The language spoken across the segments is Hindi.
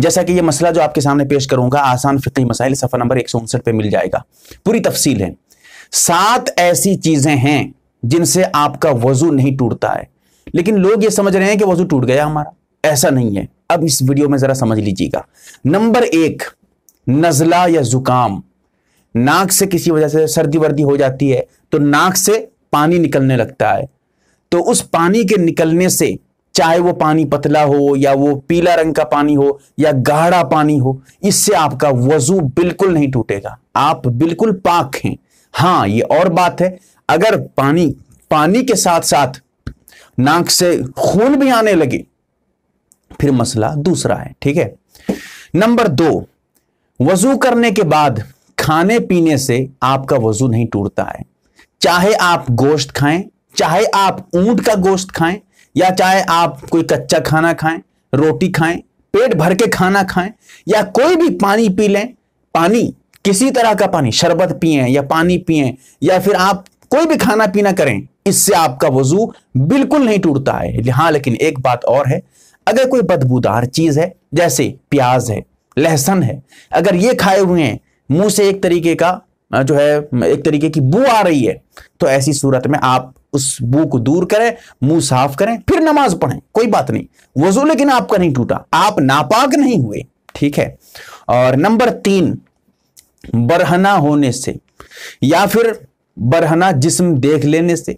जैसा कि यह मसला जो आपके सामने पेश करूंगा आसान फिक्री मसाइल सफर नंबर एक पे मिल जाएगा पूरी तफसील है सात ऐसी चीजें हैं जिनसे आपका वजू नहीं टूटता है लेकिन लोग यह समझ रहे हैं कि वजू टूट गया हमारा ऐसा नहीं है अब इस वीडियो में जरा समझ लीजिएगा नंबर एक नजला या जुकाम नाक से किसी वजह से सर्दी वर्दी हो जाती है तो नाक से पानी निकलने लगता है तो उस पानी के निकलने से चाहे वो पानी पतला हो या वो पीला रंग का पानी हो या गाढ़ा पानी हो इससे आपका वजू बिल्कुल नहीं टूटेगा आप बिल्कुल पाक हैं हां ये और बात है अगर पानी पानी के साथ साथ नाक से खून भी आने लगे फिर मसला दूसरा है ठीक है नंबर दो वजू करने के बाद खाने पीने से आपका वजू नहीं टूटता है चाहे आप गोश्त खाएं चाहे आप ऊंट का गोश्त खाएं या चाहे आप कोई कच्चा खाना खाएं रोटी खाएं पेट भर के खाना खाएं या कोई भी पानी पी लें पानी किसी तरह का पानी शरबत पिए या पानी पिए या फिर आप कोई भी खाना पीना करें इससे आपका वजू बिल्कुल नहीं टूटता है हाँ लेकिन एक बात और है अगर कोई बदबूदार चीज है जैसे प्याज है लहसुन है अगर ये खाए हुए हैं मुंह से एक तरीके का जो है एक तरीके की बू आ रही है तो ऐसी सूरत में आप उस बू को दूर करें मुंह साफ करें फिर नमाज पढ़ें कोई बात नहीं वजू लेकिन आपका नहीं टूटा आप नापाक नहीं हुए ठीक है और नंबर तीन बरहना होने से या फिर बरहना जिस्म देख लेने से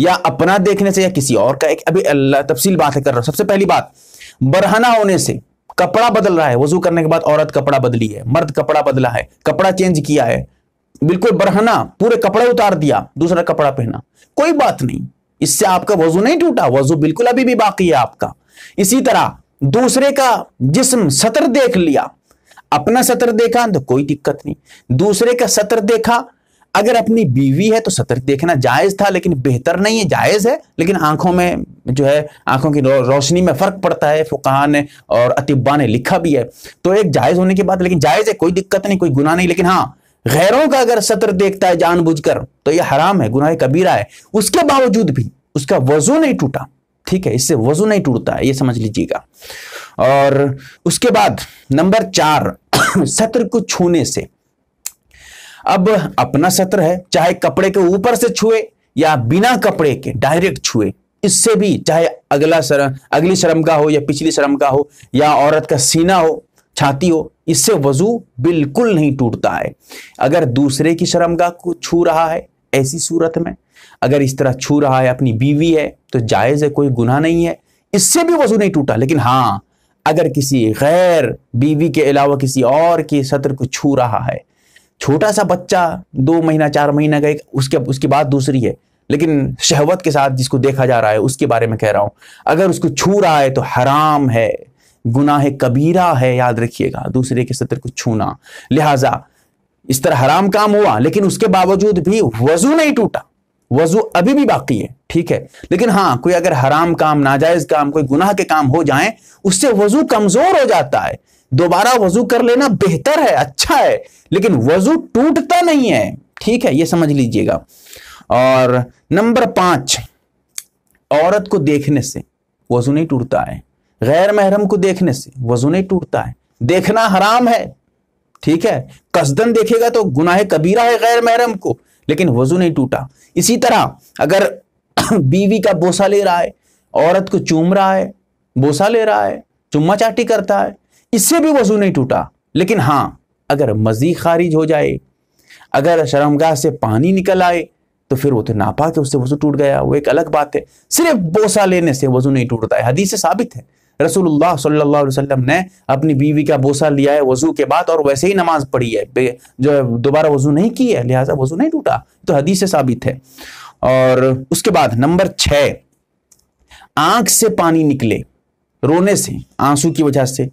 या अपना देखने से या किसी और का एक अभी अल्लाह तफसील बात कर रहा हूं सबसे पहली बात बरहना होने से कपड़ा बदल रहा है वजू करने के बाद औरत कपड़ा बदली है मर्द कपड़ा बदला है कपड़ा चेंज किया है बिल्कुल बरहना पूरे कपड़े उतार दिया दूसरा कपड़ा पहना कोई बात नहीं इससे आपका वजू नहीं टूटा वजू बिल्कुल अभी भी बाकी है आपका इसी तरह दूसरे का जिसम सतर देख लिया अपना सतर देखा तो कोई दिक्कत नहीं दूसरे का सतर देखा अगर अपनी बीवी है तो सतर देखना जायज था लेकिन बेहतर नहीं है जायज है लेकिन आंखों में जो है आंखों की रोशनी में फर्क पड़ता है फुकाहा ने और अतिब्बा ने लिखा भी है तो एक जायज होने के बाद लेकिन जायज है कोई दिक्कत नहीं कोई गुना नहीं लेकिन हाँ गैरों का अगर सत्र देखता है जानबूझकर तो यह हराम है गुनाह कबीरा है उसके बावजूद भी उसका वजू नहीं टूटा ठीक है इससे वजू नहीं टूटता है ये समझ लीजिएगा और उसके बाद नंबर चार सत्र को छूने से अब अपना सत्र है चाहे कपड़े के ऊपर से छुए या बिना कपड़े के डायरेक्ट छुए इससे भी चाहे अगला शर्म अगली शर्म का हो या पिछली शर्म का हो या औरत का सीना हो छाती हो इससे वजू बिल्कुल नहीं टूटता है अगर दूसरे की शर्मगाह को छू रहा है ऐसी सूरत में अगर इस तरह छू रहा है अपनी बीवी है तो जायज़ है कोई गुना नहीं है इससे भी वजू नहीं टूटा लेकिन हाँ अगर किसी गैर बीवी के अलावा किसी और के सत्र को छू रहा है छोटा सा बच्चा दो महीना चार महीना का एक उसके उसकी बात दूसरी है लेकिन शहवत के साथ जिसको देखा जा रहा है उसके बारे में कह रहा हूं अगर उसको छू रहा है तो हराम है गुनाह कबीरा है याद रखिएगा दूसरे के सतर को छूना लिहाजा इस तरह हराम काम हुआ लेकिन उसके बावजूद भी वजू नहीं टूटा वजू अभी भी बाकी है ठीक है लेकिन हाँ कोई अगर हराम काम नाजायज काम कोई गुनाह के काम हो जाए उससे वजू कमजोर हो जाता है दोबारा वजू कर लेना बेहतर है अच्छा है लेकिन वजू टूटता नहीं है ठीक है ये समझ लीजिएगा और नंबर पांच औरत को देखने से वजू नहीं टूटता है गैर महरम को देखने से वजू नहीं टूटता है देखना हराम है ठीक है कसदन देखेगा तो गुनाह कबीरा है गैर महरम को लेकिन वजू नहीं टूटा इसी तरह अगर बीवी का बोसा ले रहा है औरत को चूम रहा है बोसा ले रहा है चुम्मा चाटी करता है इससे भी वजू नहीं टूटा लेकिन हाँ अगर मजी खारिज हो जाए अगर शर्मगाह से पानी निकल आए तो फिर वो तो नापाक है उससे वजू टूट गया वो एक अलग बात है सिर्फ बोसा लेने से वजू नहीं टूटता है हदीस से साबित है रसूलुल्लाह सल्लल्लाहु अलैहि वसल्लम ने अपनी बीवी का बोसा लिया है वजू के बाद और वैसे ही नमाज पढ़ी है जो है दोबारा वजू नहीं की है लिहाजा वजू नहीं टूटा तो हदीस से साबित है और उसके बाद नंबर छ आंख से पानी निकले रोने से आंसू की वजह से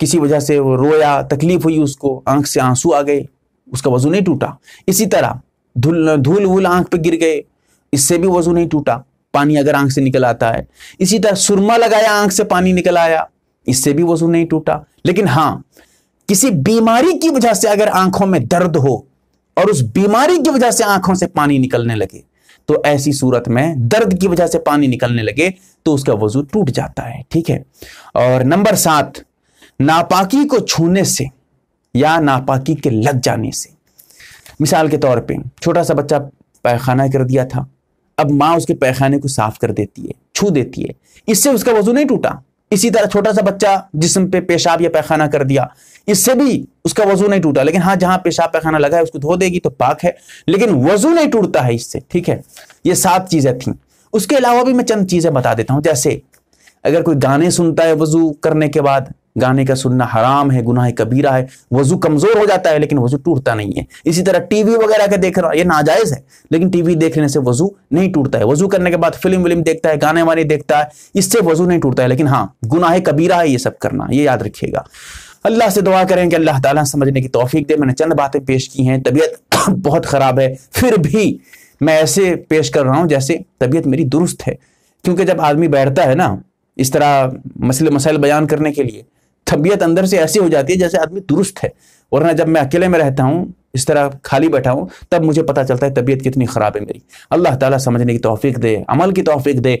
किसी वजह से वो रोया तकलीफ हुई उसको आंख से आंसू आ गए उसका वजू नहीं टूटा इसी तरह धूल धूल वूल आंख पे गिर गए इससे भी वजू नहीं टूटा पानी अगर आंख से निकल आता है इसी तरह सुरमा लगाया आंख से पानी निकल आया इससे भी वजू नहीं टूटा लेकिन हां किसी बीमारी की वजह से अगर आंखों में दर्द हो और उस बीमारी की वजह से आंखों से पानी निकलने लगे तो ऐसी सूरत में दर्द की वजह से पानी निकलने लगे तो उसका वजू टूट जाता है ठीक है और नंबर सात नापाकी को छूने से या नापाकी के लग जाने से मिसाल के तौर पे छोटा सा बच्चा पैखाना कर दिया था अब माँ उसके पैखाने को साफ कर देती है छू देती है इससे उसका वजू नहीं टूटा इसी तरह छोटा सा बच्चा जिसम पे पेशाब या पैखाना कर दिया इससे भी उसका वजू नहीं टूटा लेकिन हाँ जहां पेशाब पैखाना लगा है उसको धो देगी तो पाक है लेकिन वजू नहीं टूटता है इससे ठीक है ये सात चीजें थी उसके अलावा भी मैं चंद चीजें बता देता हूं जैसे अगर कोई गाने सुनता है वजू करने के बाद गाने का सुनना हराम है गुनाह कबीरा है वजू कमजोर हो जाता है लेकिन वजू टूटता नहीं है इसी तरह टीवी वगैरह के देख रहा ये नाजायज है लेकिन टीवी देखने से वजू नहीं टूटता है वजू करने के बाद फिल्म विल्म देखता है गाने वाने देखता है इससे वजू नहीं टूटता है लेकिन हाँ गुनाह कबीरा है ये सब करना ये याद रखिएगा अल्लाह से दुआ करें कि अल्लाह ताला समझने की तोफीक दे मैंने चंद बातें पेश की हैं तबीयत बहुत ख़राब है फिर भी मैं ऐसे पेश कर रहा हूँ जैसे तबीयत मेरी दुरुस्त है क्योंकि जब आदमी बैठता है ना इस तरह मसले मसाइल बयान करने के लिए तबीयत अंदर से ऐसी हो जाती है जैसे आदमी दुरुस्त है वरना जब मैं अकेले में रहता हूँ इस तरह खाली बैठा हूँ तब मुझे पता चलता है तबीयत कितनी ख़राब है मेरी अल्लाह ताला समझने की तौफीक दे अमल की तौफीक दे